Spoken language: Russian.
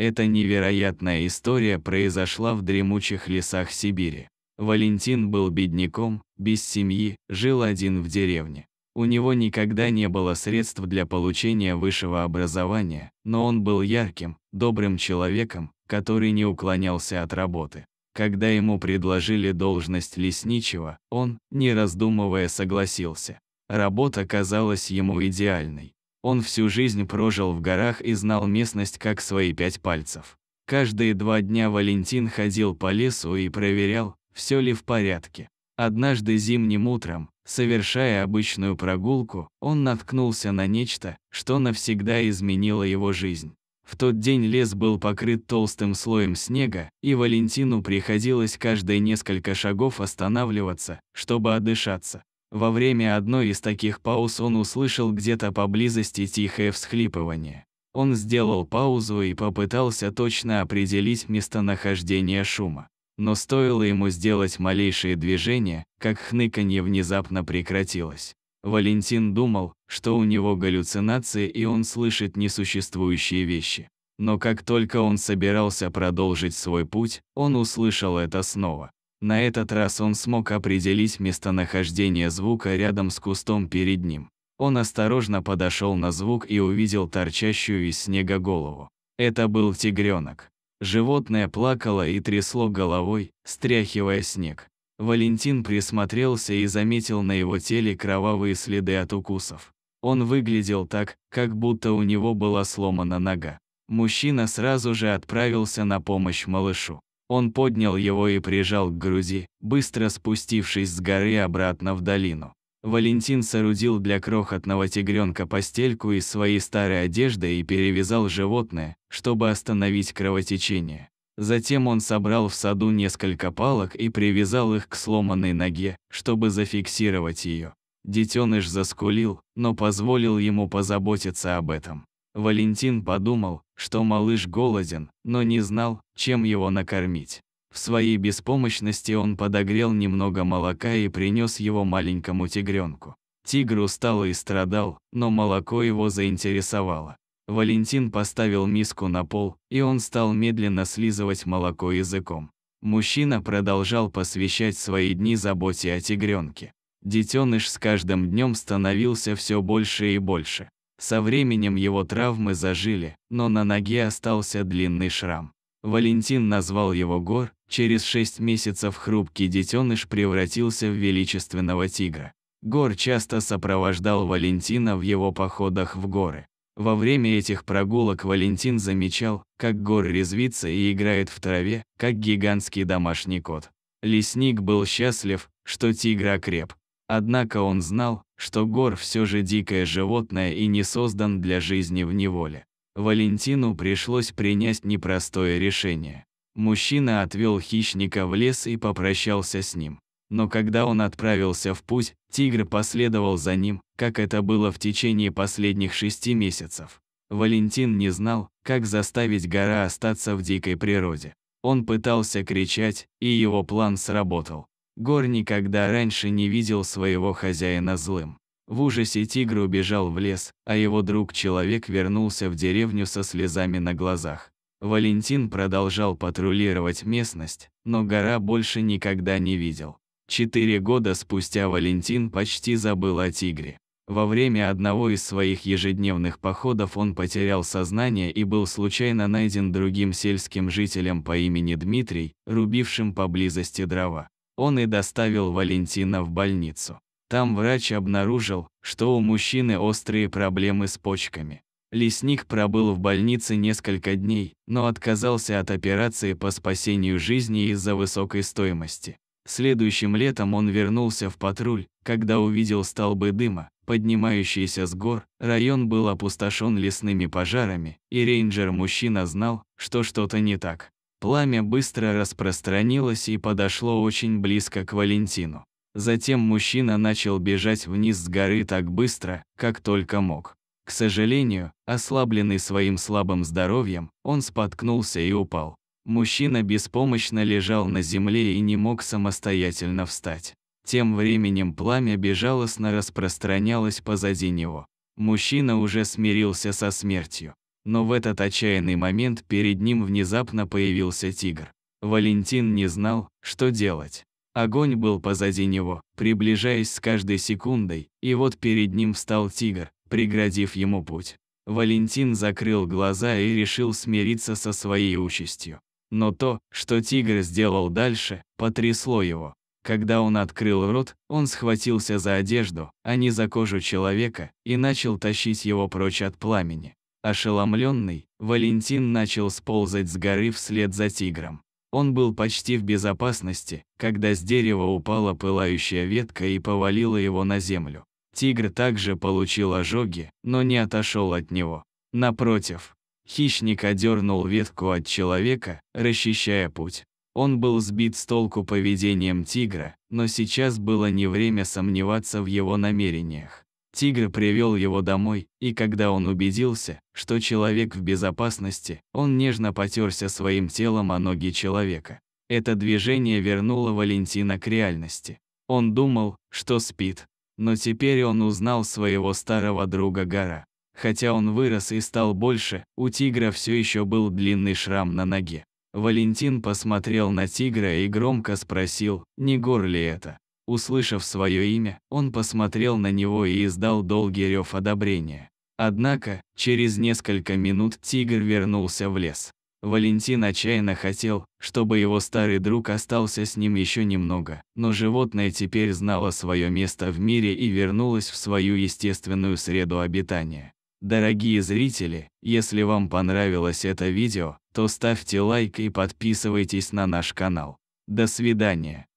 Эта невероятная история произошла в дремучих лесах Сибири. Валентин был бедняком, без семьи, жил один в деревне. У него никогда не было средств для получения высшего образования, но он был ярким, добрым человеком, который не уклонялся от работы. Когда ему предложили должность лесничего, он, не раздумывая, согласился. Работа казалась ему идеальной. Он всю жизнь прожил в горах и знал местность как свои пять пальцев. Каждые два дня Валентин ходил по лесу и проверял, все ли в порядке. Однажды зимним утром, совершая обычную прогулку, он наткнулся на нечто, что навсегда изменило его жизнь. В тот день лес был покрыт толстым слоем снега, и Валентину приходилось каждые несколько шагов останавливаться, чтобы отдышаться. Во время одной из таких пауз он услышал где-то поблизости тихое всхлипывание. Он сделал паузу и попытался точно определить местонахождение шума. Но стоило ему сделать малейшее движение, как хныканье внезапно прекратилось. Валентин думал, что у него галлюцинации и он слышит несуществующие вещи. Но как только он собирался продолжить свой путь, он услышал это снова. На этот раз он смог определить местонахождение звука рядом с кустом перед ним. Он осторожно подошел на звук и увидел торчащую из снега голову. Это был тигренок. Животное плакало и трясло головой, стряхивая снег. Валентин присмотрелся и заметил на его теле кровавые следы от укусов. Он выглядел так, как будто у него была сломана нога. Мужчина сразу же отправился на помощь малышу. Он поднял его и прижал к груди, быстро спустившись с горы обратно в долину. Валентин соорудил для крохотного тигренка постельку из своей старой одежды и перевязал животное, чтобы остановить кровотечение. Затем он собрал в саду несколько палок и привязал их к сломанной ноге, чтобы зафиксировать ее. Детеныш заскулил, но позволил ему позаботиться об этом. Валентин подумал, что малыш голоден, но не знал, чем его накормить. В своей беспомощности он подогрел немного молока и принес его маленькому тигренку. Тигр устал и страдал, но молоко его заинтересовало. Валентин поставил миску на пол, и он стал медленно слизывать молоко языком. Мужчина продолжал посвящать свои дни заботе о тигренке. Детеныш с каждым днем становился все больше и больше. Со временем его травмы зажили, но на ноге остался длинный шрам. Валентин назвал его Гор, через шесть месяцев хрупкий детеныш превратился в величественного тигра. Гор часто сопровождал Валентина в его походах в горы. Во время этих прогулок Валентин замечал, как Гор резвится и играет в траве, как гигантский домашний кот. Лесник был счастлив, что тигр окреп. Однако он знал, что Гор все же дикое животное и не создан для жизни в неволе. Валентину пришлось принять непростое решение. Мужчина отвел хищника в лес и попрощался с ним. Но когда он отправился в путь, тигр последовал за ним, как это было в течение последних шести месяцев. Валентин не знал, как заставить гора остаться в дикой природе. Он пытался кричать, и его план сработал. Гор никогда раньше не видел своего хозяина злым. В ужасе тигр убежал в лес, а его друг-человек вернулся в деревню со слезами на глазах. Валентин продолжал патрулировать местность, но гора больше никогда не видел. Четыре года спустя Валентин почти забыл о тигре. Во время одного из своих ежедневных походов он потерял сознание и был случайно найден другим сельским жителем по имени Дмитрий, рубившим поблизости дрова. Он и доставил Валентина в больницу. Там врач обнаружил, что у мужчины острые проблемы с почками. Лесник пробыл в больнице несколько дней, но отказался от операции по спасению жизни из-за высокой стоимости. Следующим летом он вернулся в патруль, когда увидел столбы дыма, поднимающиеся с гор, район был опустошен лесными пожарами, и рейнджер-мужчина знал, что что-то не так. Пламя быстро распространилось и подошло очень близко к Валентину. Затем мужчина начал бежать вниз с горы так быстро, как только мог. К сожалению, ослабленный своим слабым здоровьем, он споткнулся и упал. Мужчина беспомощно лежал на земле и не мог самостоятельно встать. Тем временем пламя безжалостно распространялось позади него. Мужчина уже смирился со смертью. Но в этот отчаянный момент перед ним внезапно появился тигр. Валентин не знал, что делать. Огонь был позади него, приближаясь с каждой секундой, и вот перед ним встал тигр, преградив ему путь. Валентин закрыл глаза и решил смириться со своей участью. Но то, что тигр сделал дальше, потрясло его. Когда он открыл рот, он схватился за одежду, а не за кожу человека, и начал тащить его прочь от пламени. Ошеломленный, Валентин начал сползать с горы вслед за тигром. Он был почти в безопасности, когда с дерева упала пылающая ветка и повалила его на землю. Тигр также получил ожоги, но не отошел от него. Напротив, хищник одернул ветку от человека, расчищая путь. Он был сбит с толку поведением тигра, но сейчас было не время сомневаться в его намерениях. Тигр привел его домой, и когда он убедился, что человек в безопасности, он нежно потерся своим телом о ноги человека. Это движение вернуло Валентина к реальности. Он думал, что спит, но теперь он узнал своего старого друга Гара. Хотя он вырос и стал больше, у тигра все еще был длинный шрам на ноге. Валентин посмотрел на тигра и громко спросил, не гор ли это. Услышав свое имя, он посмотрел на него и издал долгий рев одобрения. Однако, через несколько минут тигр вернулся в лес. Валентин отчаянно хотел, чтобы его старый друг остался с ним еще немного, но животное теперь знало свое место в мире и вернулось в свою естественную среду обитания. Дорогие зрители, если вам понравилось это видео, то ставьте лайк и подписывайтесь на наш канал. До свидания.